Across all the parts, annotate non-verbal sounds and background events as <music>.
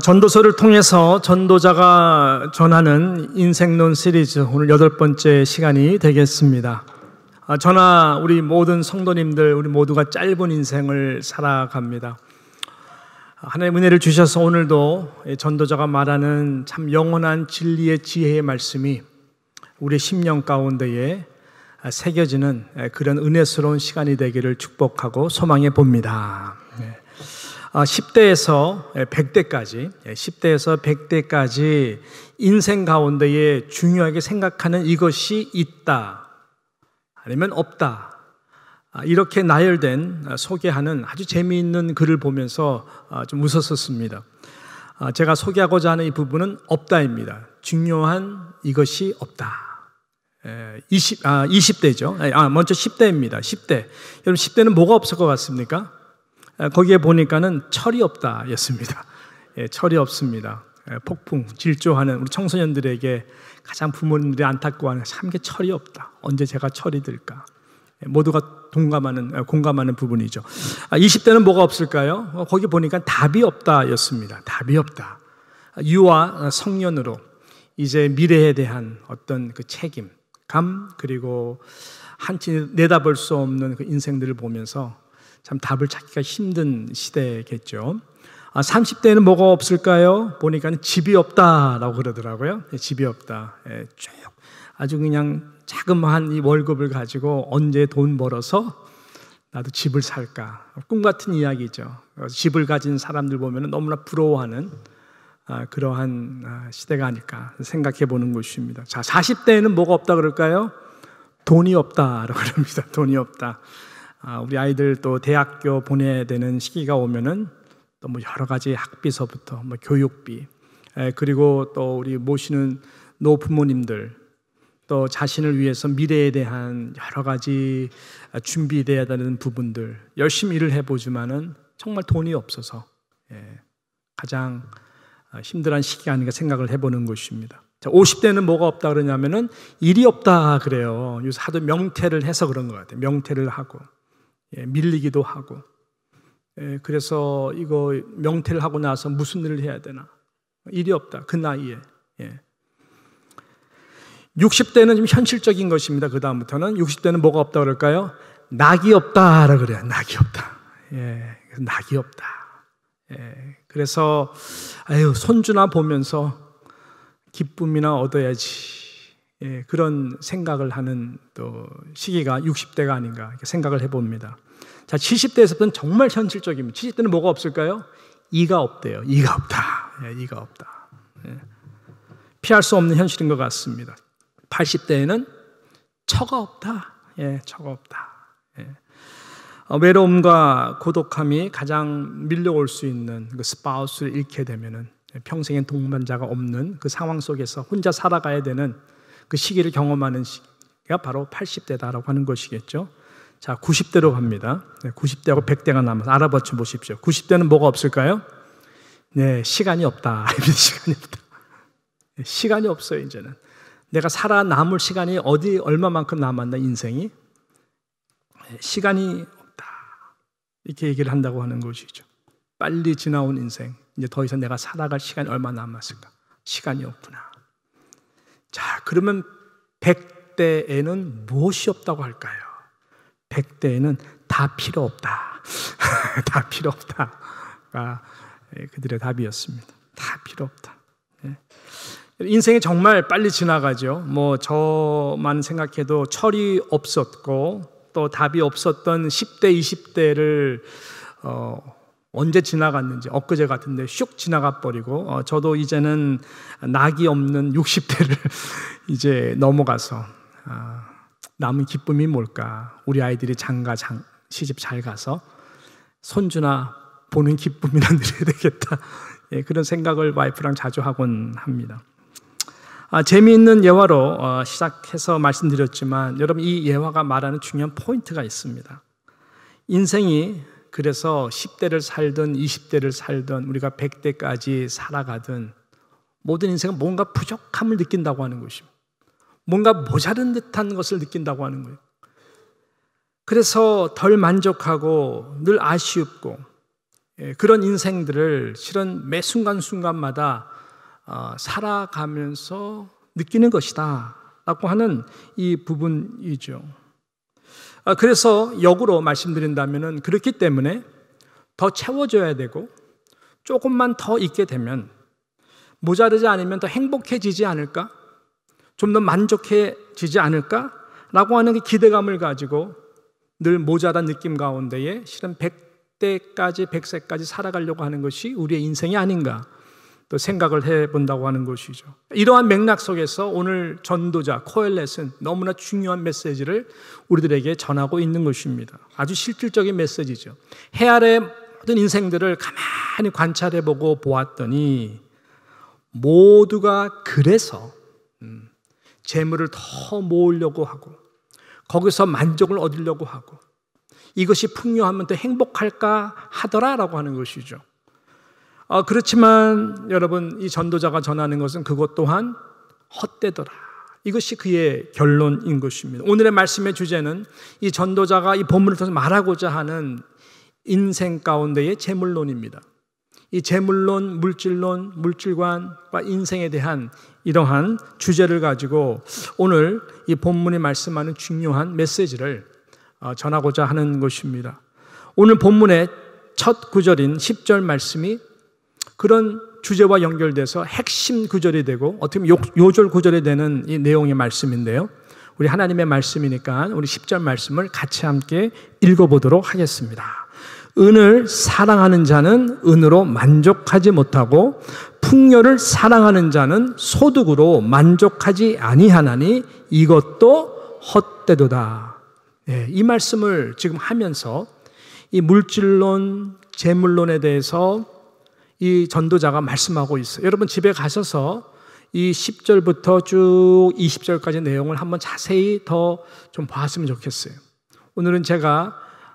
전도서를 통해서 전도자가 전하는 인생론 시리즈 오늘 여덟 번째 시간이 되겠습니다. 아, 저 우리 모든 성도님들 우리 모두가 짧은 인생을 살아갑니다. 하나님 은혜를 주셔서 오늘도 전도자가 말하는 참 영원한 진리의 지혜의 말씀이 우리 심령 가운데에 새겨지는 그런 은혜스러운 시간이 되기를 축복하고 소망해 봅니다. 10대에서 아, 100대까지, 예, 10대에서 예, 100대까지 인생 가운데에 중요하게 생각하는 이것이 있다. 아니면 없다. 아, 이렇게 나열된 아, 소개하는 아주 재미있는 글을 보면서 좀 웃었었습니다. 제가 소개하고자 하는 이 부분은 없다입니다. 중요한 이것이 없다. 20, 예, 아, 20대죠. 아, 먼저 10대입니다. 10대. 여러분, 10대는 뭐가 없을 것 같습니까? 거기에 보니까는 철이 없다였습니다. 예, 철이 없습니다. 예, 폭풍, 질조하는 우리 청소년들에게 가장 부모님들이 안타까워하는 참게 철이 없다. 언제 제가 철이 들까? 예, 모두가 동감하는 어, 공감하는 부분이죠. 아, 20대는 뭐가 없을까요? 어, 거기 보니까 답이 없다였습니다. 답이 없다. 아, 유아 어, 성년으로 이제 미래에 대한 어떤 그 책임감 그리고 한치 내다볼 수 없는 그 인생들을 보면서 참 답을 찾기가 힘든 시대겠죠. 아, 30대에는 뭐가 없을까요? 보니까 집이 없다라고 그러더라고요. 예, 집이 없다. 예, 쭉 아주 그냥 자그마한 이 월급을 가지고 언제 돈 벌어서 나도 집을 살까. 꿈 같은 이야기죠. 집을 가진 사람들 보면 너무나 부러워하는 아, 그러한 아, 시대가 아닐까 생각해 보는 것입니다. 자, 40대에는 뭐가 없다 그럴까요? 돈이 없다라고 그럽니다. <laughs> 돈이 없다. 아, 우리 아이들 또 대학교 보내야 되는 시기가 오면은 또 뭐 여러 가지 학비서부터 뭐 교육비 그리고 또 우리 모시는 노부모님들 또 자신을 위해서 미래에 대한 여러 가지 아, 준비되어야 되는 부분들 열심히 일을 해보지만은 정말 돈이 없어서 예, 가장 아, 힘들한 시기 아닌가 생각을 해보는 것입니다. 자, 50대는 뭐가 없다 그러냐면은 일이 없다 그래요. 요새 하도 명퇴를 해서 그런 것 같아요. 명퇴를 하고. 예, 밀리기도 하고 예, 그래서 이거 명퇴를 하고 나서 무슨 일을 해야 되나 일이 없다 그 나이에 60대는 예. 좀 현실적인 것입니다 그 다음부터는 60대는 뭐가 없다 그럴까요? 낙이 없다라 그래요 낙이 없다 예, 낙이 없다 예, 그래서 아유 손주나 보면서 기쁨이나 얻어야지 예, 그런 생각을 하는 또 시기가 60대가 아닌가 이렇게 생각을 해봅니다. 자, 70대에서는 정말 현실적입니다. 70대는 뭐가 없을까요? 이가 없대요. 이가 없다. 예, 이가 없다. 예. 피할 수 없는 현실인 것 같습니다. 80대에는 처가 없다. 예, 처가 없다. 예. 어, 외로움과 고독함이 가장 밀려올 수 있는 그 스파우스를 잃게 되면은 예, 평생에 동반자가 없는 그 상황 속에서 혼자 살아가야 되는 그 시기를 경험하는 시기가 바로 80대다라고 하는 것이겠죠. 자, 90대로 갑니다. 90대하고 100대가 남아서 알아봐 주 보십시오. 90대는 뭐가 없을까요? 네, 시간이 없다. <laughs> 시간이 없다. 네, 시간이 없어요, 이제는. 내가 살아남을 시간이 어디 얼마만큼 남았나 인생이 네, 시간이 없다. 이렇게 얘기를 한다고 하는 것이죠. 빨리 지나온 인생. 이제 더 이상 내가 살아갈 시간이 얼마 남았을까? 시간이 없구나. 자, 그러면 100대에는 무엇이 없다고 할까요? 100대에는 다 필요 없다. <laughs> 다 필요 없다가 그들의 답이었습니다. 다 필요 없다. 네. 인생이 정말 빨리 지나가죠. 뭐 저만 생각해도 철이 없었고 또 답이 없었던 10대, 20대를 어, 언제 지나갔는지 엊그제 같은데 슉 지나가 버리고 어, 저도 이제는 낙이 없는 60대를 <laughs> 이제 넘어가서 아, 남은 기쁨이 뭘까? 우리 아이들이 장가 장, 시집 잘 가서 손주나 보는 기쁨이나 누려야 <laughs> 되겠다. 예, 그런 생각을 와이프랑 자주 하곤 합니다. 아, 재미있는 예화로 어, 시작해서 말씀드렸지만 여러분 이 예화가 말하는 중요한 포인트가 있습니다. 인생이 그래서 10대를 살든 20대를 살든 우리가 100대까지 살아가든 모든 인생은 뭔가 부족함을 느낀다고 하는 것입니다. 뭔가 모자른 듯한 것을 느낀다고 하는 거예요. 그래서 덜 만족하고 늘 아쉬웠고 예, 그런 인생들을 실은 매 순간순간마다 어, 살아가면서 느끼는 것이다. 라고 하는 이 부분이죠. 아, 그래서 역으로 말씀드린다면 그렇기 때문에 더 채워줘야 되고 조금만 더 있게 되면 모자르지 않으면 더 행복해지지 않을까? 좀 더 만족해지지 않을까? 라고 하는 기대감을 가지고 늘 모자란 느낌 가운데에 실은 100대까지, 100세까지 살아가려고 하는 것이 우리의 인생이 아닌가 또 생각을 해 본다고 하는 것이죠. 이러한 맥락 속에서 오늘 전도자 코엘렛은 너무나 중요한 메시지를 우리들에게 전하고 있는 것입니다. 아주 실질적인 메시지죠. 해 아래 모든 인생들을 가만히 관찰해 보고 보았더니 모두가 그래서 음, 재물을 더 모으려고 하고 거기서 만족을 얻으려고 하고 이것이 풍요하면 더 행복할까 하더라라고 하는 것이죠. 아, 그렇지만 여러분, 이 전도자가 전하는 것은 그것 또한 헛되더라. 이것이 그의 결론인 것입니다. 오늘의 말씀의 주제는 이 전도자가 이 본문을 통해서 말하고자 하는 인생 가운데의 재물론입니다. 이 재물론, 물질론, 물질관과 인생에 대한 이러한 주제를 가지고 오늘 이 본문이 말씀하는 중요한 메시지를 어, 전하고자 하는 것입니다. 오늘 본문의 첫 구절인 10절 말씀이 그런 주제와 연결돼서 핵심 구절이 되고 어떻게 보면 요절 구절이 되는 이 내용의 말씀인데요. 우리 하나님의 말씀이니까 우리 10절 말씀을 같이 함께 읽어보도록 하겠습니다. 은을 사랑하는 자는 은으로 만족하지 못하고 풍요를 사랑하는 자는 소득으로 만족하지 아니하나니 이것도 헛되도다. 예, 이 말씀을 지금 하면서 이 물질론, 재물론에 대해서 이 전도자가 말씀하고 있어요. 여러분 집에 가셔서 이 10절부터 쭉 20절까지 내용을 한번 자세히 더 좀 봤으면 좋겠어요. 오늘은 제가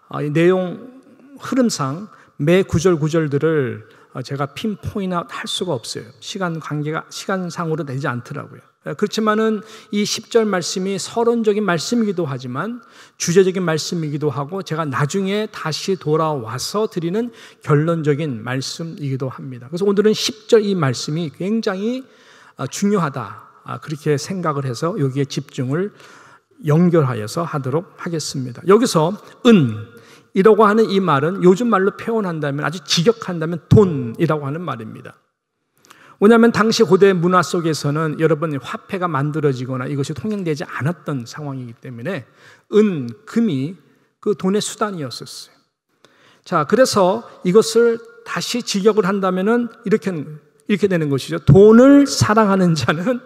어, 내용 흐름상 매 구절 구절들을 어, 제가 핀포인트할 수가 없어요. 시간 관계가 시간상으로 되지 않더라고요. 예, 그렇지만은 이 10절 말씀이 서론적인 말씀이기도 하지만 주제적인 말씀이기도 하고 제가 나중에 다시 돌아와서 드리는 결론적인 말씀이기도 합니다. 그래서 오늘은 10절 이 말씀이 굉장히 아, 중요하다. 아, 그렇게 생각을 해서 여기에 집중을 연결하여서 하도록 하겠습니다. 여기서 은, 이라고 하는 이 말은 요즘 말로 표현한다면 아주 직역한다면 돈이라고 하는 말입니다. 왜냐하면 당시 고대 문화 속에서는 여러 번 화폐가 만들어지거나 이것이 통용되지 않았던 상황이기 때문에 은, 금이 그 돈의 수단이었었어요. 자, 그래서 이것을 다시 직역을 한다면은 이렇게 이렇게 되는 것이죠. 돈을 사랑하는 자는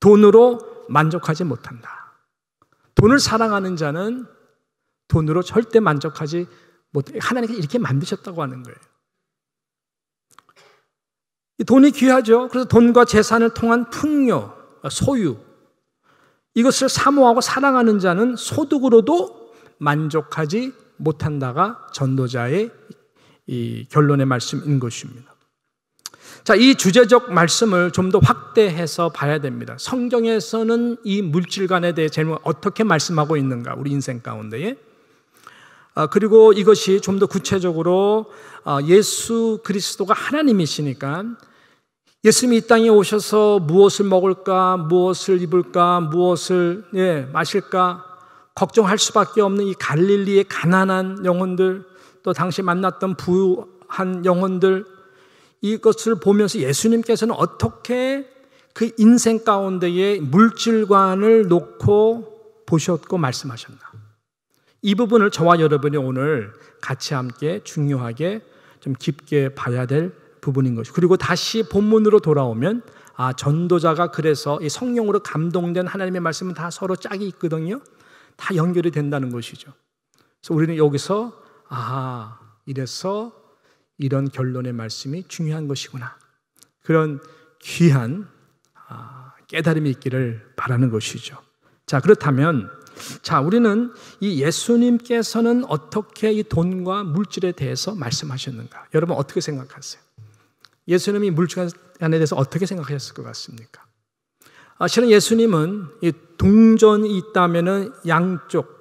돈으로 만족하지 못한다. 돈을 사랑하는 자는 돈으로 절대 만족하지 못 하나님께서 이렇게 만드셨다고 하는 거예요. 돈이 귀하죠. 그래서 돈과 재산을 통한 풍요, 어, 소유, 이것을 사모하고 사랑하는 자는 소득으로도 만족하지 못한다가 전도자의 결론의 말씀인 것입니다. 자, 이 주제적 말씀을 좀 더 확대해서 봐야 됩니다. 성경에서는 이 물질관에 대해 제목 어떻게 말씀하고 있는가, 우리 인생 가운데에. 아, 그리고 이것이 좀 더 구체적으로 아, 예수 그리스도가 하나님이시니까 예수님이 이 땅에 오셔서 무엇을 먹을까, 무엇을 입을까, 무엇을 예, 마실까 걱정할 수밖에 없는 이 갈릴리의 가난한 영혼들, 또 당시 만났던 부유한 영혼들 이것을 보면서 예수님께서는 어떻게 그 인생 가운데에 물질관을 놓고 보셨고 말씀하셨나. 이 부분을 저와 여러분이 오늘 같이 함께 중요하게 좀 깊게 봐야 될 부분인 것이 그리고 다시 본문으로 돌아오면 아 전도자가 그래서 이 성령으로 감동된 하나님의 말씀은 다 서로 짝이 있거든요. 다 연결이 된다는 것이죠. 그래서 우리는 여기서 아 이래서 이런 결론의 말씀이 중요한 것이구나. 그런 귀한 아, 깨달음이 있기를 바라는 것이죠. 자, 그렇다면 자, 우리는 이 예수님께서는 어떻게 이 돈과 물질에 대해서 말씀하셨는가? 여러분 어떻게 생각하세요? 예수님이 물주간에 대해서 어떻게 생각하셨을 것 같습니까? 아, 실은 예수님은 동전이 있다면은 양쪽,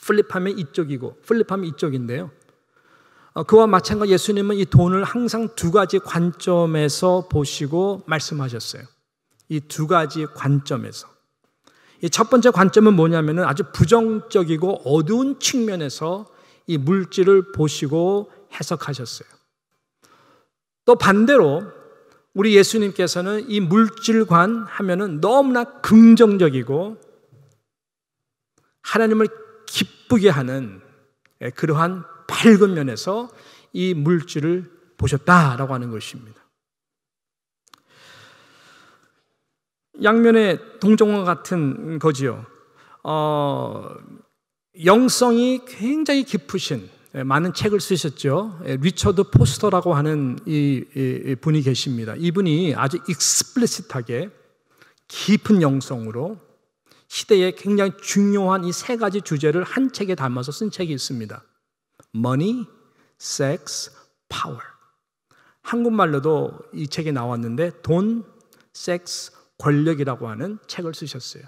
플립하면 이쪽이고, 플립하면 이쪽인데요. 어, 그와 마찬가지 예수님은 이 돈을 항상 두 가지 관점에서 보시고 말씀하셨어요. 이 두 가지 관점에서. 이첫 번째 관점은 뭐냐면은 아주 부정적이고 어두운 측면에서 이 물질을 보시고 해석하셨어요. 또 반대로 우리 예수님께서는 이 물질관 하면은 너무나 긍정적이고 하나님을 기쁘게 하는 예, 그러한 밝은 면에서 이 물질을 보셨다라고 하는 것입니다. 양면의 동정과 같은 거지요. 어, 영성이 굉장히 깊으신 예, 많은 책을 쓰셨죠. 예, 리처드 포스터라고 하는 이, 분이 계십니다. 이분이 아주 익스플리시트하게 깊은 영성으로 시대에 굉장히 중요한 이 세 가지 주제를 한 책에 담아서 쓴 책이 있습니다. Money, Sex, Power. 한국말로도 이 책이 나왔는데 돈, 섹스, 권력이라고 하는 책을 쓰셨어요.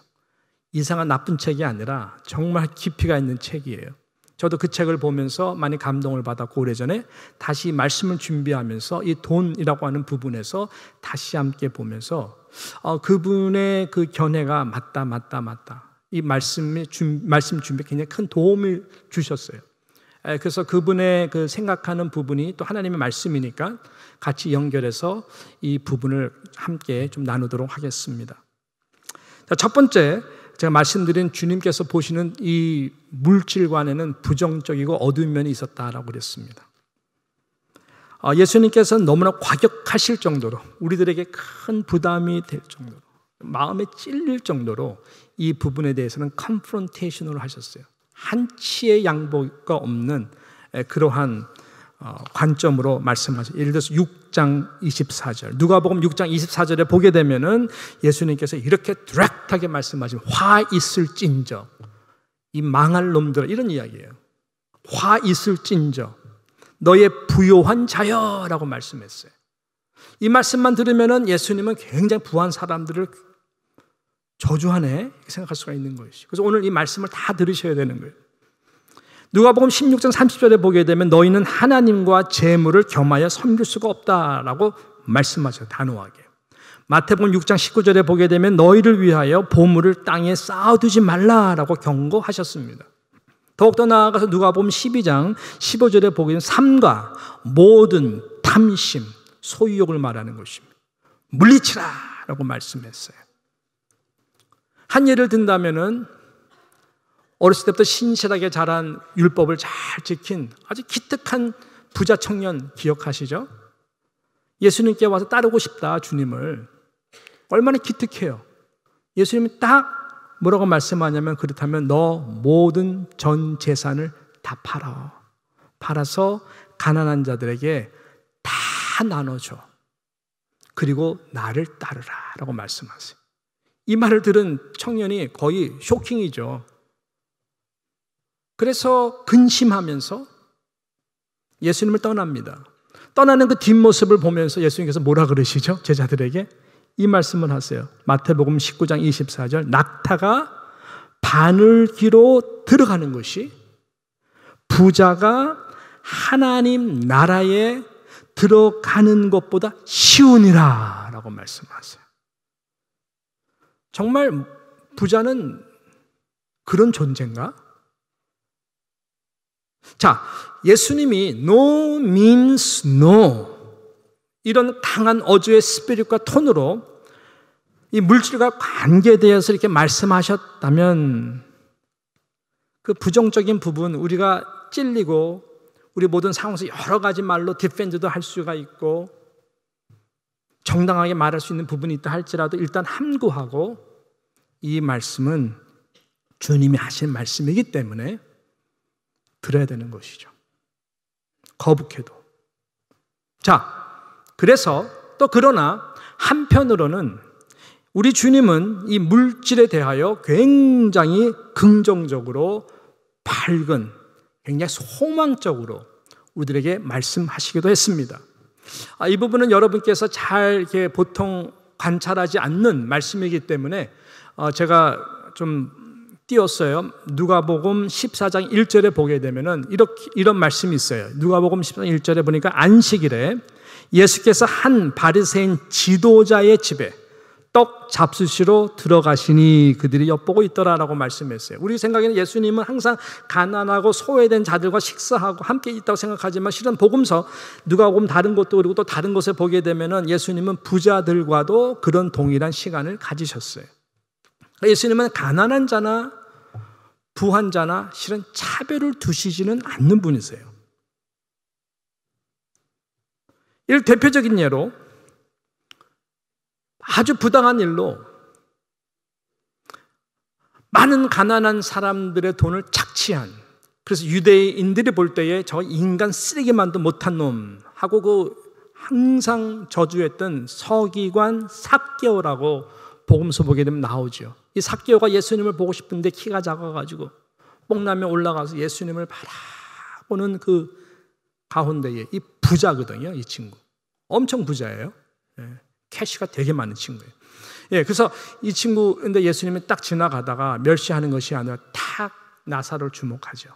이상한 나쁜 책이 아니라 정말 깊이가 있는 책이에요. 저도 그 책을 보면서 많이 감동을 받았고 오래전에 다시 말씀을 준비하면서 이 돈이라고 하는 부분에서 다시 함께 보면서 어, 그분의 그 견해가 맞다 맞다 맞다 이 말씀이 준, 말씀 준비 굉장히 큰 도움을 주셨어요. 에, 그래서 그분의 그 생각하는 부분이 또 하나님의 말씀이니까 같이 연결해서 이 부분을 함께 좀 나누도록 하겠습니다. 자, 첫 번째 제가 말씀드린 주님께서 보시는 이 물질관에는 부정적이고 어두운 면이 있었다라고 그랬습니다. 아, 예수님께서 너무나 과격하실 정도로 우리들에게 큰 부담이 될 정도로 마음에 찔릴 정도로 이 부분에 대해서는 컨프론테이션으로 하셨어요. 한치의 양보가 없는 그러한 어, 관점으로 말씀하셨어요. 예를 들어서 6장 24절. 누가복음 6장 24절에 보게 되면은 예수님께서 이렇게 드랙하게 말씀하신 화 있을진저 이 망할 놈들 이런 이야기예요. 화 있을진저 너의 부요한 자여라고 말씀했어요. 이 말씀만 들으면은 예수님은 굉장히 부한 사람들을 저주하네 생각할 수가 있는 것이죠. 그래서 오늘 이 말씀을 다 들으셔야 되는 거예요. 누가복음 16장 30절에 보게 되면 너희는 하나님과 재물을 겸하여 섬길 수가 없다라고 말씀하셔요. 단호하게. 마태복음 6장 19절에 보게 되면 너희를 위하여 보물을 땅에 쌓아두지 말라라고 경고하셨습니다. 더욱더 나아가서 누가복음 12장 15절에 보게 되면 삶과 모든 탐심, 소유욕을 말하는 것입니다. 물리치라라고 말씀했어요. 한 예를 든다면은 어렸을 때부터 신실하게 자란 율법을 잘 지킨 아주 기특한 부자 청년 기억하시죠? 예수님께 와서 따르고 싶다, 주님을. 얼마나 기특해요. 예수님이 딱 뭐라고 말씀하냐면 그렇다면 너 모든 전 재산을 다 팔아. 팔아서 가난한 자들에게 다 나눠줘. 그리고 나를 따르라. 라고 말씀하세요. 이 말을 들은 청년이 거의 쇼킹이죠. 그래서 근심하면서 예수님을 떠납니다. 떠나는 그 뒷모습을 보면서 예수님께서 뭐라 그러시죠? 제자들에게 이 말씀을 하세요. 마태복음 19장 24절 낙타가 바늘귀로 들어가는 것이 부자가 하나님 나라에 들어가는 것보다 쉬우니라 라고 말씀하세요. 정말 부자는 그런 존재인가? 자, 예수님이 no means no 이런 강한 어조의 스피릿과 톤으로 이 물질과 관계되어서 이렇게 말씀하셨다면 그 부정적인 부분 우리가 찔리고 우리 모든 상황에서 여러 가지 말로 디펜드도 할 수가 있고 정당하게 말할 수 있는 부분이 있다 할지라도 일단 함구하고 이 말씀은 주님이 하신 말씀이기 때문에 들어야 되는 것이죠. 거북해도. 자, 그래서 또 그러나 한편으로는 우리 주님은 이 물질에 대하여 굉장히 긍정적으로 밝은, 굉장히 소망적으로 우리들에게 말씀하시기도 했습니다. 아, 이 부분은 여러분께서 잘 이렇게 보통 관찰하지 않는 말씀이기 때문에 어, 제가 좀 띄었어요. 누가복음 14장 1절에 보게 되면은 이렇게 이런 말씀이 있어요. 누가복음 14장 1절에 보니까 안식일에 예수께서 한 바리새인 지도자의 집에 떡 잡수시로 들어가시니 그들이 엿보고 있더라라고 말씀했어요. 우리 생각에는 예수님은 항상 가난하고 소외된 자들과 식사하고 함께 있다고 생각하지만 실은 복음서 누가복음 다른 곳도 그리고 또 다른 곳에 보게 되면은 예수님은 부자들과도 그런 동일한 시간을 가지셨어요. 예수님은 가난한 자나 부한 자나 실은 차별을 두시지는 않는 분이세요. 이 대표적인 예로 아주 부당한 일로 많은 가난한 사람들의 돈을 착취한 그래서 유대인들이 볼 때에 저 인간 쓰레기만도 못한 놈 하고 그 항상 저주했던 서기관 삭개오라고 복음서 보게 되면 나오죠. 이사개오가 예수님을 보고 싶은데 키가 작아가지고 뽕나무에 올라가서 예수님을 바라보는 그 가운데에 이 부자거든요, 이 친구. 엄청 부자예요. 예, 캐시가 되게 많은 친구예요. 예, 그래서 이 친구, 근데 예수님이 딱 지나가다가 멸시하는 것이 아니라 탁 나사를 주목하죠.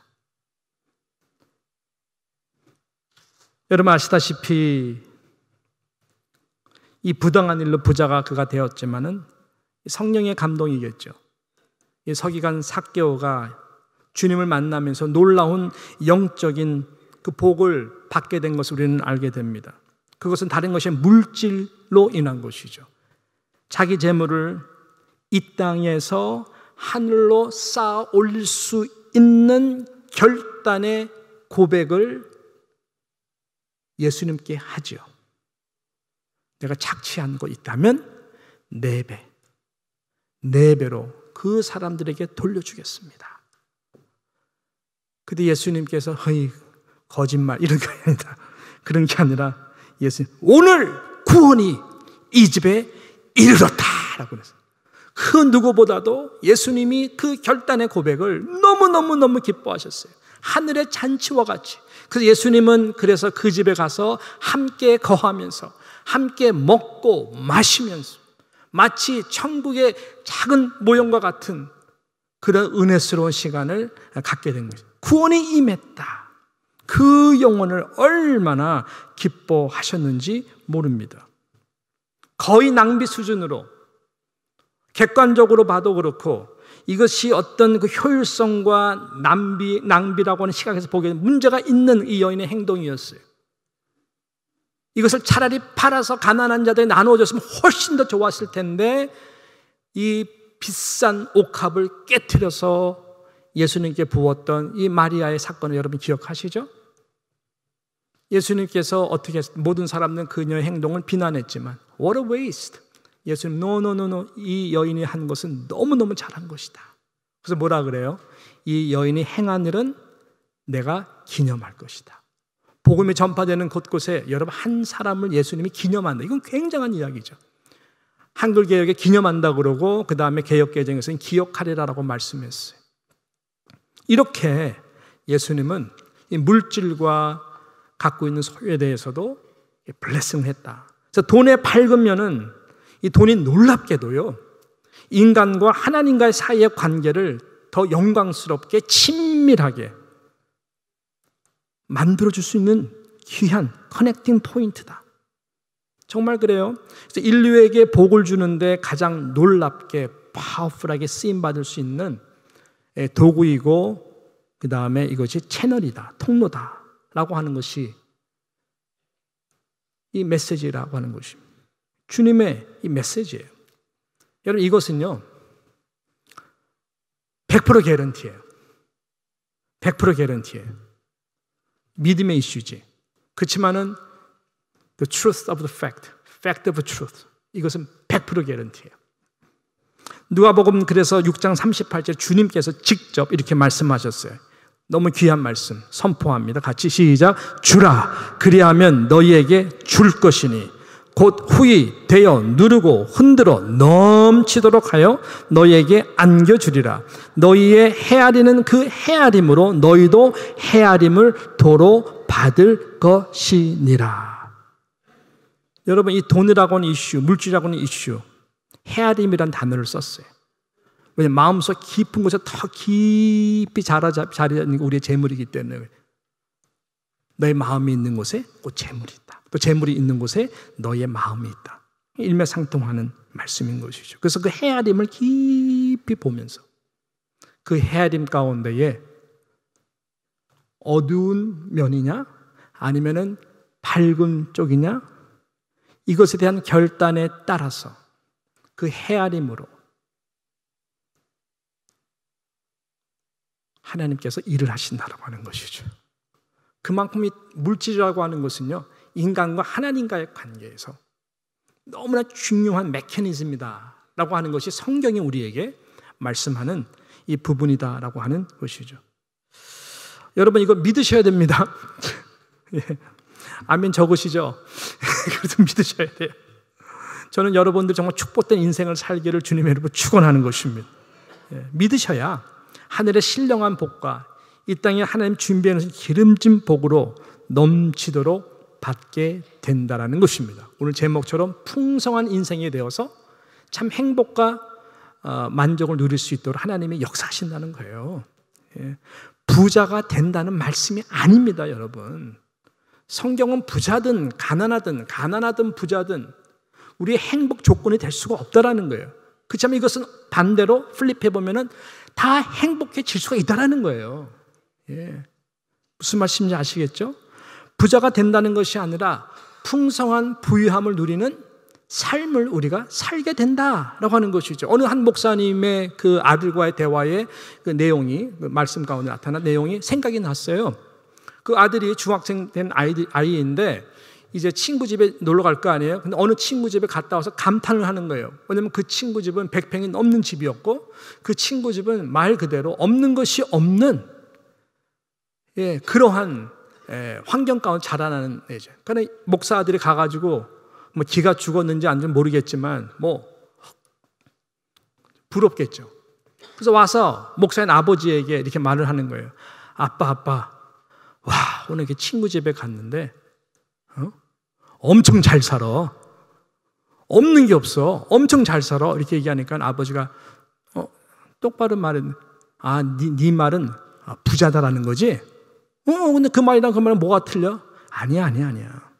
여러분 아시다시피 이 부당한 일로 부자가 그가 되었지만은 성령의 감동이겠죠. 서기관 사개오가 주님을 만나면서 놀라운 영적인 그 복을 받게 된 것을 우리는 알게 됩니다. 그것은 다른 것이 물질로 인한 것이죠. 자기 재물을 이 땅에서 하늘로 쌓아 올릴 수 있는 결단의 고백을 예수님께 하지 내가 착취한 거 있다면 네 배, 네 배로 그 사람들에게 돌려주겠습니다. 근데 예수님께서 허이 거짓말 이런 게 아니다. 그런 게 아니라 예수님 오늘 구원이 이 집에 이르렀다라고 그랬어요. 그 누구보다도 예수님이 그 결단의 고백을 너무너무너무 기뻐하셨어요. 하늘의 잔치와 같이. 그래서 예수님은 그래서 그 집에 가서 함께 거하면서 함께 먹고 마시면서 마치 천국의 작은 모형과 같은 그런 은혜스러운 시간을 갖게 된 거죠. 구원이 임했다. 그 영혼을 얼마나 기뻐하셨는지 모릅니다. 거의 낭비 수준으로 객관적으로 봐도 그렇고 이것이 어떤 그 효율성과 낭비, 낭비라고 하는 시각에서 보기에는 문제가 있는 이 여인의 행동이었어요. 이것을 차라리 팔아서 가난한 자들이 나누어줬으면 훨씬 더 좋았을 텐데 이 비싼 옥합을 깨뜨려서 예수님께 부었던 이 마리아의 사건을 여러분 기억하시죠? 예수님께서 어떻게 모든 사람들은 그녀의 행동을 비난했지만 what a waste. 예수님 no no no no 이 여인이 한 것은 너무너무 잘한 것이다. 그래서 뭐라 그래요? 이 여인이 행한 일은 내가 기념할 것이다. 복음이 전파되는 곳곳에 여러분 한 사람을 예수님이 기념한다. 이건 굉장한 이야기죠. 한글 개혁에 기념한다 그러고 그 다음에 개혁 개정에서는 기억하리라라고 말씀했어요. 이렇게 예수님은 물질과 갖고 있는 소유에 대해서도 블레싱했다. 그래서 돈의 밝으면은 이 돈이 놀랍게도요 인간과 하나님과의 사이의 관계를 더 영광스럽게 친밀하게 만들어줄 수 있는 귀한 커넥팅 포인트다. 정말 그래요. 그래서 인류에게 복을 주는데 가장 놀랍게 파워풀하게 쓰임받을 수 있는 예, 도구이고 그 다음에 이것이 채널이다, 통로다 라고 하는 것이 이 메시지라고 하는 것입니다. 주님의 이 메시지예요. 여러분 이것은요. 100% 개런티예요. 100% 개런티예요. 믿음의 이슈지. 그렇지만은 the truth of the fact, fact of truth. 이것은 100% 개런티예요. 누가복음 그래서 6장 38절 주님께서 직접 이렇게 말씀하셨어요. 너무 귀한 말씀 선포합니다. 같이 시작. 주라 그리하면 너희에게 줄 것이니 곧 후이 되어 누르고 흔들어 넘치도록 하여 너희에게 안겨주리라. 너희의 헤아리는 그 헤아림으로 너희도 헤아림을 도로 받을 것이니라. 여러분 이 돈이라고는 이슈, 물질이라고는 이슈, 헤아림이란 단어를 썼어요. 왜냐 마음속 깊은 곳에 더 깊이 자라 자리 우리의 재물이기 때문에 너의 마음이 있는 곳에 곧 재물이. 또 재물이 있는 곳에 너의 마음이 있다. 일매상통하는 말씀인 것이죠. 그래서 그 헤아림을 깊이 보면서 그 헤아림 가운데에 어두운 면이냐 아니면은 밝은 쪽이냐 이것에 대한 결단에 따라서 그 헤아림으로 하나님께서 일을 하신다라고 하는 것이죠. 그만큼 이 물질이라고 하는 것은요, 인간과 하나님과의 관계에서 너무나 중요한 메커니즘이다. 라고 하는 것이 성경이 우리에게 말씀하는 이 부분이다. 라고 하는 것이죠. 여러분, 이거 믿으셔야 됩니다. <laughs> 예. 아멘 적으시죠? <laughs> 그래도 믿으셔야 돼요. 저는 여러분들 정말 축복된 인생을 살기를 주님의 이름으로 축원하는 것입니다. 예. 믿으셔야 하늘의 신령한 복과 이 땅에 하나님 준비해 놓으신 기름진 복으로 넘치도록 받게 된다라는 것입니다. 오늘 제목처럼 풍성한 인생이 되어서 참 행복과 어, 만족을 누릴 수 있도록 하나님이 역사하신다는 거예요. 예. 부자가 된다는 말씀이 아닙니다, 여러분. 성경은 부자든 가난하든 가난하든 부자든 우리의 행복 조건이 될 수가 없다라는 거예요. 그렇지만 이것은 반대로 플립해 보면은 다 행복해질 수가 있다라는 거예요. 예. 무슨 말씀인지 아시겠죠? 부자가 된다는 것이 아니라 풍성한 부유함을 누리는 삶을 우리가 살게 된다라고 하는 것이죠. 어느 한 목사님의 그 아들과의 대화의 그 내용이 그 말씀 가운데 나타난 내용이 생각이 났어요. 그 아들이 중학생 된 아이, 아이인데 이제 친구 집에 놀러 갈 거 아니에요. 근데 어느 친구 집에 갔다 와서 감탄을 하는 거예요. 왜냐면그 친구 집은 1평이 넘는 집이었고 그 친구 집은 말 그대로 없는 것이 없는 예, 그러한 환경 가운데 자라나는 애죠. 그러니까 목사 들이 가가지고 뭐 기가 죽었는지 안지 모르겠지만 뭐 부럽겠죠. 그래서 와서 목사인 아버지에게 이렇게 말을 하는 거예요. 아빠, 아빠, 와 오늘 이렇게 친구 집에 갔는데 어? 엄청 잘 살아. 없는 게 없어. 엄청 잘 살아. 이렇게 얘기하니까 아버지가 어, 똑바른 말은 아, 네, 네 말은 아, 부자다라는 거지. 어, 근데 그 말이랑 그 말은 뭐가 틀려? 아니야, 아니야, 아니야.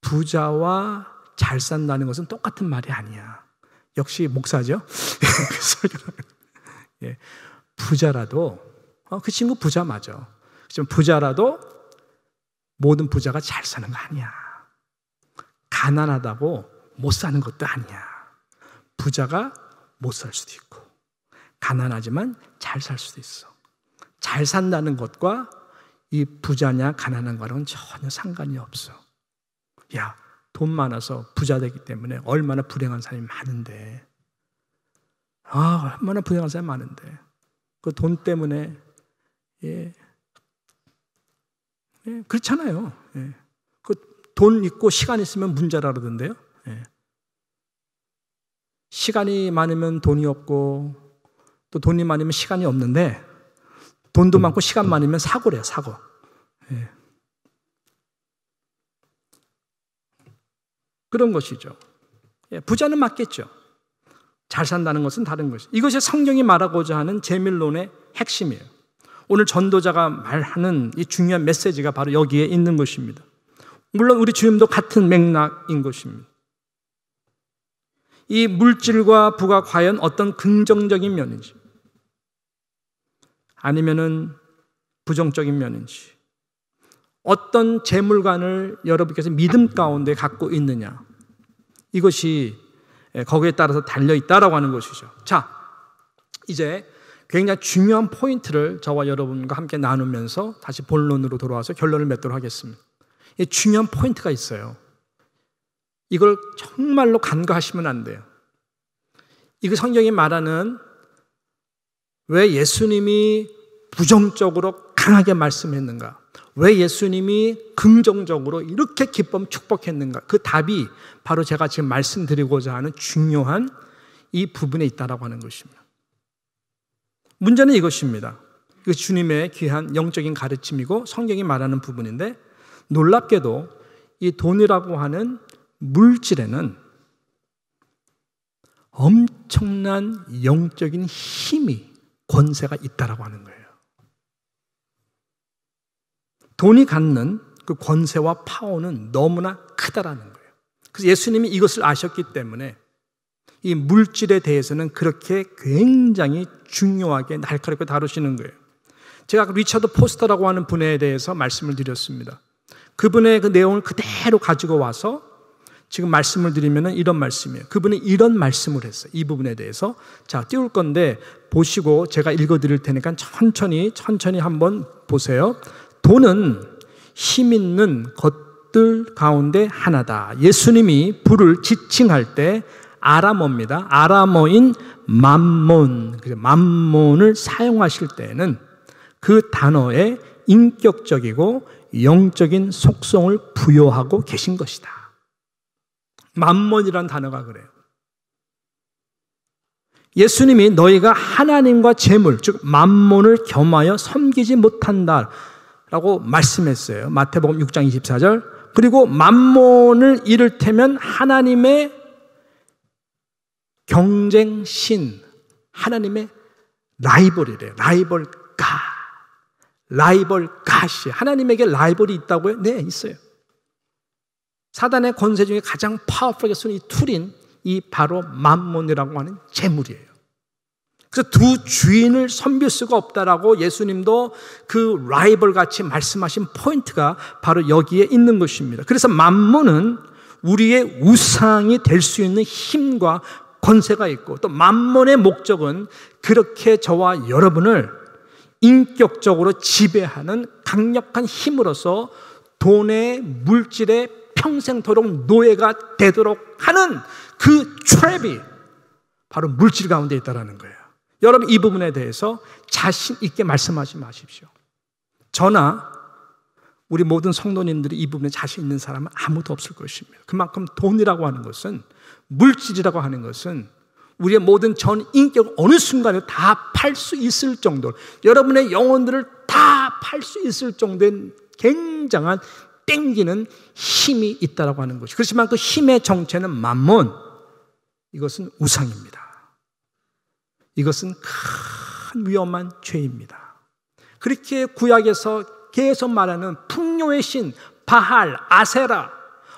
부자와 잘 산다는 것은 똑같은 말이 아니야. 역시 목사죠. <laughs> 그 예. 부자라도 어, 그 친구 부자 맞아. 지금 부자라도 모든 부자가 잘 사는 거 아니야. 가난하다고 못 사는 것도 아니야. 부자가 못 살 수도 있고 가난하지만 잘 살 수도 있어. 잘 산다는 것과 이 부자냐 가난한 거랑은 전혀 상관이 없어. 야, 돈 많아서 부자 되기 때문에 얼마나 불행한 사람이 많은데. 아, 얼마나 불행한 사람이 많은데. 그 돈 때문에 예. 예 그렇잖아요. 예. 그 돈 있고 시간 있으면 문제라 그러던데요. 예. 시간이 많으면 돈이 없고 또 돈이 많으면 시간이 없는데 돈도 많고 시간 많으면 사고래요, 사고. 예. 그런 것이죠. 예, 부자는 맞겠죠. 잘 산다는 것은 다른 것이 이것이 성경이 말하고자 하는 재밀론의 핵심이에요. 오늘 전도자가 말하는 이 중요한 메시지가 바로 여기에 있는 것입니다. 물론 우리 주님도 같은 맥락인 것입니다. 이 물질과 부가 과연 어떤 긍정적인 면인지, 아니면은 부정적인 면인지 어떤 재물관을 여러분께서 믿음 가운데 갖고 있느냐 이것이 예, 거기에 따라서 달려 있다라고 하는 것이죠. 자, 이제 굉장히 중요한 포인트를 저와 여러분과 함께 나누면서 다시 본론으로 돌아와서 결론을 맺도록 하겠습니다. 중요한 포인트가 있어요. 이걸 정말로 간과하시면 안 돼요. 이거 성경이 말하는 왜 예수님이 부정적으로 강하게 말씀했는가? 왜 예수님이 긍정적으로 이렇게 기쁨 축복했는가? 그 답이 바로 제가 지금 말씀드리고자 하는 중요한 이 부분에 있다라고 하는 것입니다. 문제는 이것입니다. 이 주님의 귀한 영적인 가르침이고 성경이 말하는 부분인데 놀랍게도 이 돈이라고 하는 물질에는 엄청난 영적인 힘이 권세가 있다라고 하는 거예요. 돈이 갖는 그 권세와 파워는 너무나 크다라는 거예요. 그래서 예수님이 이것을 아셨기 때문에 이 물질에 대해서는 그렇게 굉장히 중요하게 날카롭게 다루시는 거예요. 제가 리차드 포스터라고 하는 분에 대해서 말씀을 드렸습니다. 그분의 그 내용을 그대로 가지고 와서 지금 말씀을 드리면 이런 말씀이에요. 그분이 이런 말씀을 했어요. 이 부분에 대해서. 자, 띄울 건데 보시고 제가 읽어 드릴 테니까 천천히, 천천히 한번 보세요. 돈은 힘 있는 것들 가운데 하나다. 예수님이 불을 지칭할 때 아람어입니다. 아람어인 만몬, 만몬을 사용하실 때는 그 단어에 인격적이고 영적인 속성을 부여하고 계신 것이다. 만몬이란 단어가 그래요. 예수님이 너희가 하나님과 재물, 즉 만몬을 겸하여 섬기지 못한다 라고 말씀했어요. 마태복음 6장 24절. 그리고 만몬을 이를테면 하나님의 경쟁신, 하나님의 라이벌이래요. 라이벌가. 라이벌 가시. 하나님에게 라이벌이 있다고요? 네, 있어요. 사단의 권세 중에 가장 파워풀하게 쓰는 이 툴인 이 바로 만몬이라고 하는 재물이에요. 그래서 두 주인을 섬길 수가 없다라고 예수님도 그 라이벌 같이 말씀하신 포인트가 바로 여기에 있는 것입니다. 그래서 만몬은 우리의 우상이 될 수 있는 힘과 권세가 있고 또 만몬의 목적은 그렇게 저와 여러분을 인격적으로 지배하는 강력한 힘으로서 돈의 물질의 평생토록 노예가 되도록 하는 그 트랩이 바로 물질 가운데 있다라는 거예요. 여러분 이 부분에 대해서 자신 있게 말씀하지 마십시오. 저나 우리 모든 성도님들이 이 부분에 자신 있는 사람은 아무도 없을 것입니다. 그만큼 돈이라고 하는 것은 물질이라고 하는 것은 우리의 모든 전 인격을 어느 순간에 다 팔 수 있을 정도, 여러분의 영혼들을 다 팔 수 있을 정도의 굉장한 땡기는 힘이 있다라고 하는 것이. 그렇지만 그 힘의 정체는 만몬. 이것은 우상입니다. 이것은 큰 위험한 죄입니다. 그렇게 구약에서 계속 말하는 풍요의 신, 바할, 아세라,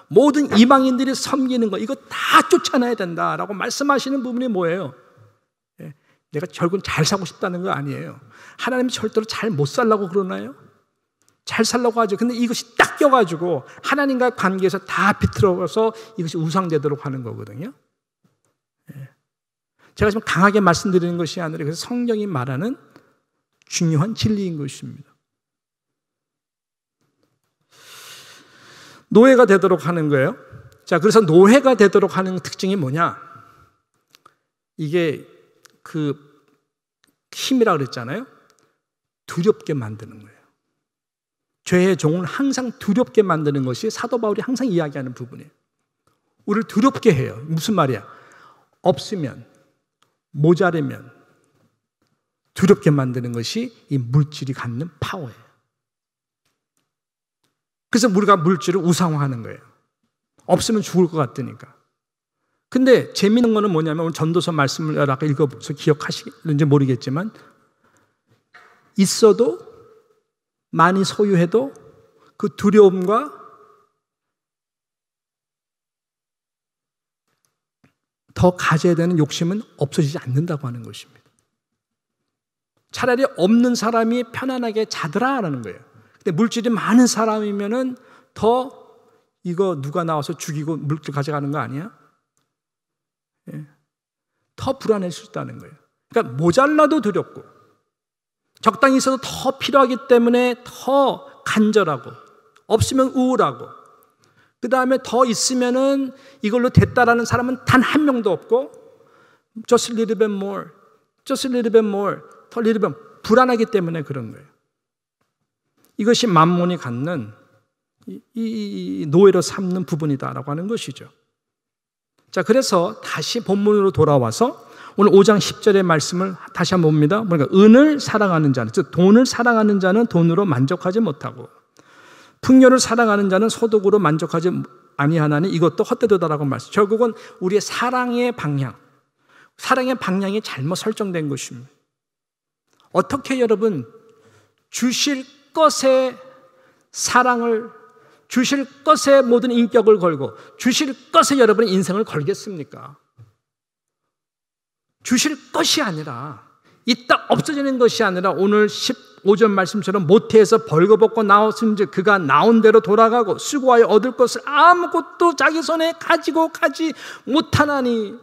모든 이방인들이 섬기는 거, 이거 다 쫓아내야 된다라고 말씀하시는 부분이 뭐예요? 예, 내가 결국은 잘 사고 싶다는 거 아니에요. 하나님 절대로 잘 못 살라고 그러나요? 잘 살라고 하죠. 근데 이것이 딱 껴가지고 하나님과 관계에서 다 비틀어서 이것이 우상되도록 하는 거거든요. 예. 제가 지금 강하게 말씀드리는 것이 아니라 그래서 성경이 말하는 중요한 진리인 것입니다. 노예가 되도록 하는 거예요. 자, 그래서 노예가 되도록 하는 특징이 뭐냐? 이게 그 힘이라 그랬잖아요. 두렵게 만드는 거예요. 죄의 종을 항상 두렵게 만드는 것이 사도 바울이 항상 이야기하는 부분이에요. 우리를 두렵게 해요. 무슨 말이야? 없으면, 모자르면, 두렵게 만드는 것이 이 물질이 갖는 파워예요. 그래서 우리가 물질을 우상화하는 거예요. 없으면 죽을 것 같으니까. 근데 재미있는 거는 뭐냐면 전도서 말씀을 아까 읽어보서 기억하시는지 모르겠지만 있어도 많이 소유해도 그 두려움과 더 가져야 되는 욕심은 없어지지 않는다고 하는 것입니다. 차라리 없는 사람이 편안하게 자더라라는 거예요. 근데 물질이 많은 사람이면은 더 이거 누가 나와서 죽이고 물질 가져가는 거 아니야? 예. 더 불안해질 수 있다는 거예요. 그러니까 모자라도 두렵고 적당히 있어도 더 필요하기 때문에 더 간절하고 없으면 우울하고 그 다음에 더 있으면은 이걸로 됐다라는 사람은 단 한 명도 없고 just a little bit more, just a little bit more, 더 little bit 불안하기 때문에 그런 거예요. 이것이 만몬이 갖는 이, 이, 이 노예로 삼는 부분이다라고 하는 것이죠. 자, 그래서 다시 본문으로 돌아와서 오늘 5장 10절의 말씀을 다시 한번 봅니다. 그러니까 은을 사랑하는 자는 즉 돈을 사랑하는 자는 돈으로 만족하지 못하고 풍요를 사랑하는 자는 소득으로 만족하지 아니하나니 이것도 헛되도다라고 말씀. 결국은 우리의 사랑의 방향, 사랑의 방향이 잘못 설정된 것입니다. 어떻게 여러분 주실 것에 사랑을 주실 것에 모든 인격을 걸고 주실 것에 여러분의 인생을 걸겠습니까? 주실 것이 아니라 있다 없어지는 것이 아니라 오늘 15절 말씀처럼 모태에서 벌거벗고 나왔은즉 그가 나온 대로 돌아가고 수고하여 얻을 것을 아무것도 자기 손에 가지고 가지 못하나니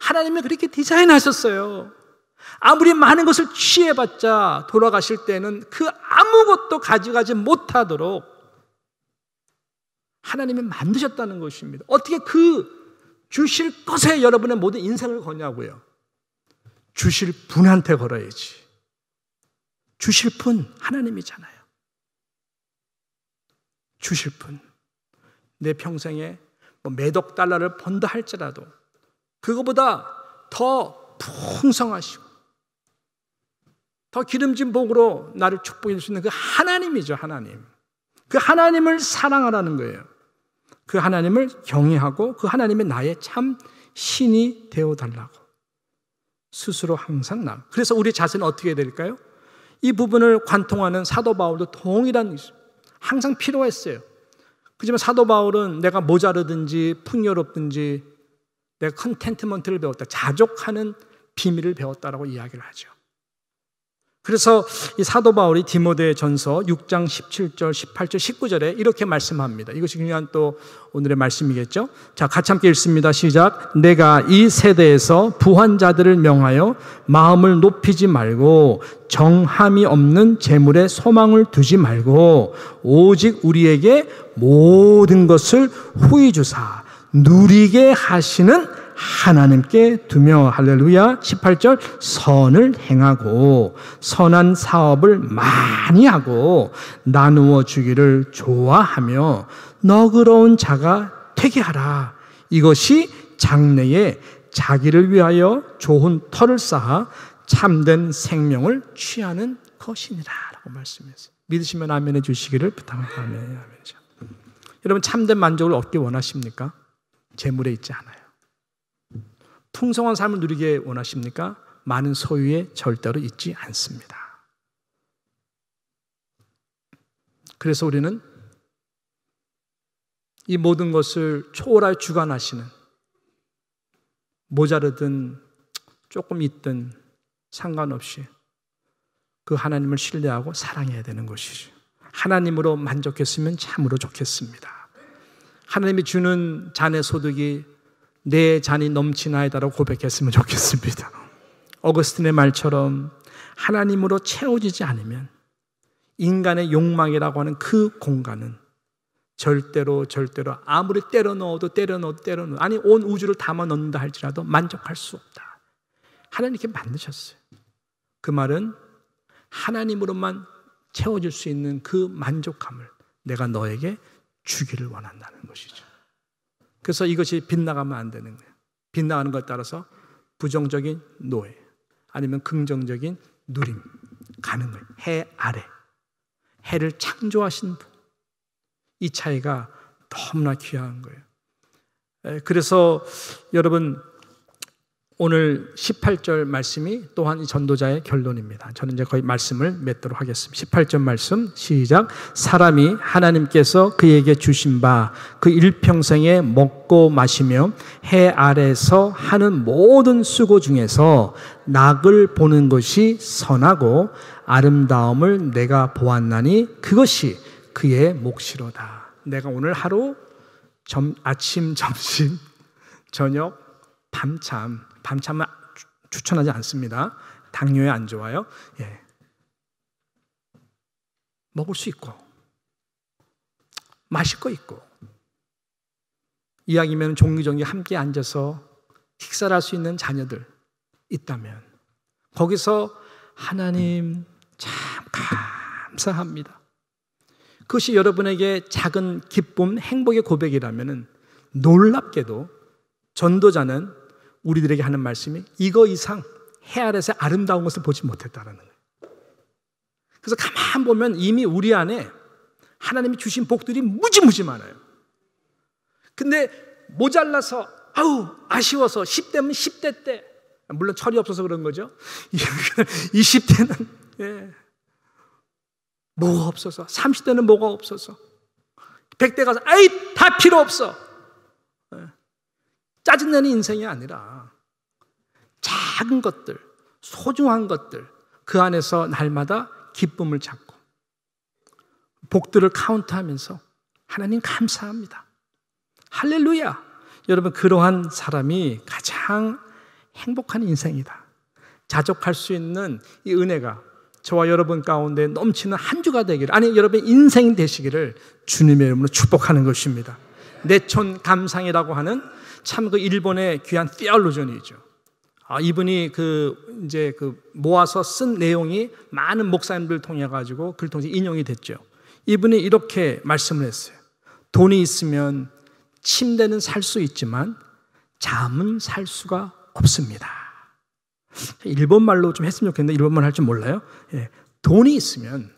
하나님이 그렇게 디자인하셨어요. 아무리 많은 것을 취해봤자 돌아가실 때는 그 아무것도 가져가지 못하도록 하나님이 만드셨다는 것입니다. 어떻게 그 주실 것에 여러분의 모든 인생을 거냐고요. 주실 분한테 걸어야지. 주실 분 하나님이잖아요. 주실 분. 내 평생에 뭐 몇억 달러를 번다 할지라도 그거보다 더 풍성하시고 더 기름진 복으로 나를 축복해 주시는 그 하나님이죠, 하나님. 그 하나님을 사랑하라는 거예요. 그 하나님을 경외하고 그 하나님의 나의 참 신이 되어 달라고. 스스로 항상 남. 그래서 우리 자세는 어떻게 해야 될까요? 이 부분을 관통하는 사도 바울도 동일한 항상 필요했어요. 그지만 사도 바울은 내가 모자르든지 풍요롭든지 내가 컨텐트먼트를 배웠다. 자족하는 비밀을 배웠다라고 이야기를 하죠. 그래서 이 사도 바울이 디모데 전서 6장 17절, 18절, 19절에 이렇게 말씀합니다. 이것이 중요한 또 오늘의 말씀이겠죠? 자, 같이 함께 읽습니다. 시작. 내가 이 세대에서 부환자들을 명하여 마음을 높이지 말고 정함이 없는 재물에 소망을 두지 말고 오직 우리에게 모든 것을 후히 주사 누리게 하시는 하나님께 두며 할렐루야 18절 선을 행하고 선한 사업을 많이 하고 나누어 주기를 좋아하며 너그러운 자가 되게 하라 이것이 장래에 자기를 위하여 좋은 털을 쌓아 참된 생명을 취하는 것이니라 라고 말씀했어요 믿으시면 아멘해 주시기를 부탁합니다 아멘. 여러분 참된 만족을 얻기 원하십니까? 재물에 있지 않아요 풍성한 삶을 누리게 원하십니까? 많은 소유에 절대로 있지 않습니다. 그래서 우리는 이 모든 것을 초월하여 주관하시는 모자르든 조금 있든 상관없이 그 하나님을 신뢰하고 사랑해야 되는 것이죠. 하나님으로 만족했으면 참으로 좋겠습니다. 하나님이 주는 잔의 소득이 내 잔이 넘치나이다라고 고백했으면 좋겠습니다. 어거스틴의 말처럼 하나님으로 채워지지 않으면 인간의 욕망이라고 하는 그 공간은 절대로 절대로 아무리 때려 넣어도 때려 넣어도 때려 넣어 아니 온 우주를 담아 넣는다 할지라도 만족할 수 없다. 하나님 이 만드셨어요. 그 말은 하나님으로만 채워질 수 있는 그 만족함을 내가 너에게 주기를 원한다는 것이죠. 그래서 이것이 빗나가면 안 되는 거예요. 빗나가는 것 따라서 부정적인 노예, 아니면 긍정적인 누림, 가는 거예요. 해 아래. 해를 창조하신 분. 이 차이가 너무나 귀한 거예요. 그래서 여러분, 오늘 18절 말씀이 또한 이 전도자의 결론입니다. 저는 이제 거의 말씀을 맺도록 하겠습니다. 18절 말씀 시작. 사람이 하나님께서 그에게 주신 바 그 일평생에 먹고 마시며 해 아래서 하는 모든 수고 중에서 낙을 보는 것이 선하고 아름다움을 내가 보았나니 그것이 그의 몫이로다. 내가 오늘 하루 점, 아침, 점심, 저녁, 밤참 밤참을 추천하지 않습니다. 당뇨에 안 좋아요. 예. 먹을 수 있고 마실 거 있고 이왕이면 종기종기 함께 앉아서 식사를 할 수 있는 자녀들 있다면 거기서 하나님 참 감사합니다. 그것이 여러분에게 작은 기쁨, 행복의 고백이라면 놀랍게도 전도자는 우리들에게 하는 말씀이 이거 이상 해 아래서 아름다운 것을 보지 못했다라는 거예요. 그래서 가만 보면 이미 우리 안에 하나님이 주신 복들이 무지무지 많아요. 근데 모자라서 아우 아쉬워서 10대면 10대 때 물론 철이 없어서 그런 거죠. 20대는 <laughs> 예, 뭐가 없어서 30대는 뭐가 없어서 100대 가서 아이 다 필요 없어 짜증내는 인생이 아니라 작은 것들, 소중한 것들, 그 안에서 날마다 기쁨을 찾고, 복들을 카운트하면서 하나님 감사합니다. 할렐루야! 여러분, 그러한 사람이 가장 행복한 인생이다. 자족할 수 있는 이 은혜가 저와 여러분 가운데 넘치는 한 주가 되기를, 아니, 여러분 인생 되시기를 주님의 이름으로 축복하는 것입니다. 내촌 감상이라고 하는 참그 일본의 귀한 피알로전이죠. 아, 이분이 그 이제 그 모아서 쓴 내용이 많은 목사님들 통해 가지고 그 통해 인용이 됐죠. 이분이 이렇게 말씀을 했어요. 돈이 있으면 침대는 살 수 있지만 잠은 살 수가 없습니다. 일본 말로 좀 했으면 좋겠는데 일본 말할 줄 몰라요. 예, 돈이 있으면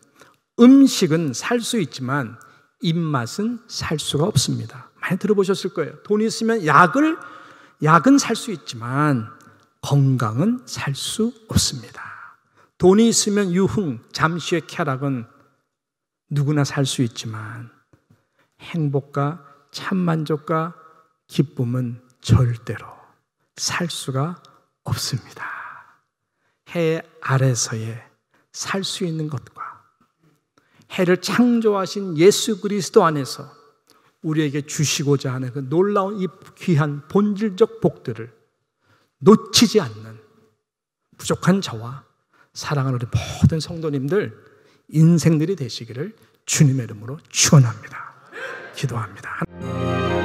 음식은 살 수 있지만 입맛은 살 수가 없습니다. 많이 들어보셨을 거예요. 돈이 있으면 약을, 약은 살 수 있지만 건강은 살 수 없습니다. 돈이 있으면 유흥, 잠시의 쾌락은 누구나 살 수 있지만 행복과 참만족과 기쁨은 절대로 살 수가 없습니다. 해 아래서의 살 수 있는 것과 해를 창조하신 예수 그리스도 안에서 우리에게 주시고자 하는 그 놀라운 이 귀한 본질적 복들을 놓치지 않는 부족한 저와 사랑하는 우리 모든 성도님들 인생들이 되시기를 주님의 이름으로 축원합니다. 기도합니다.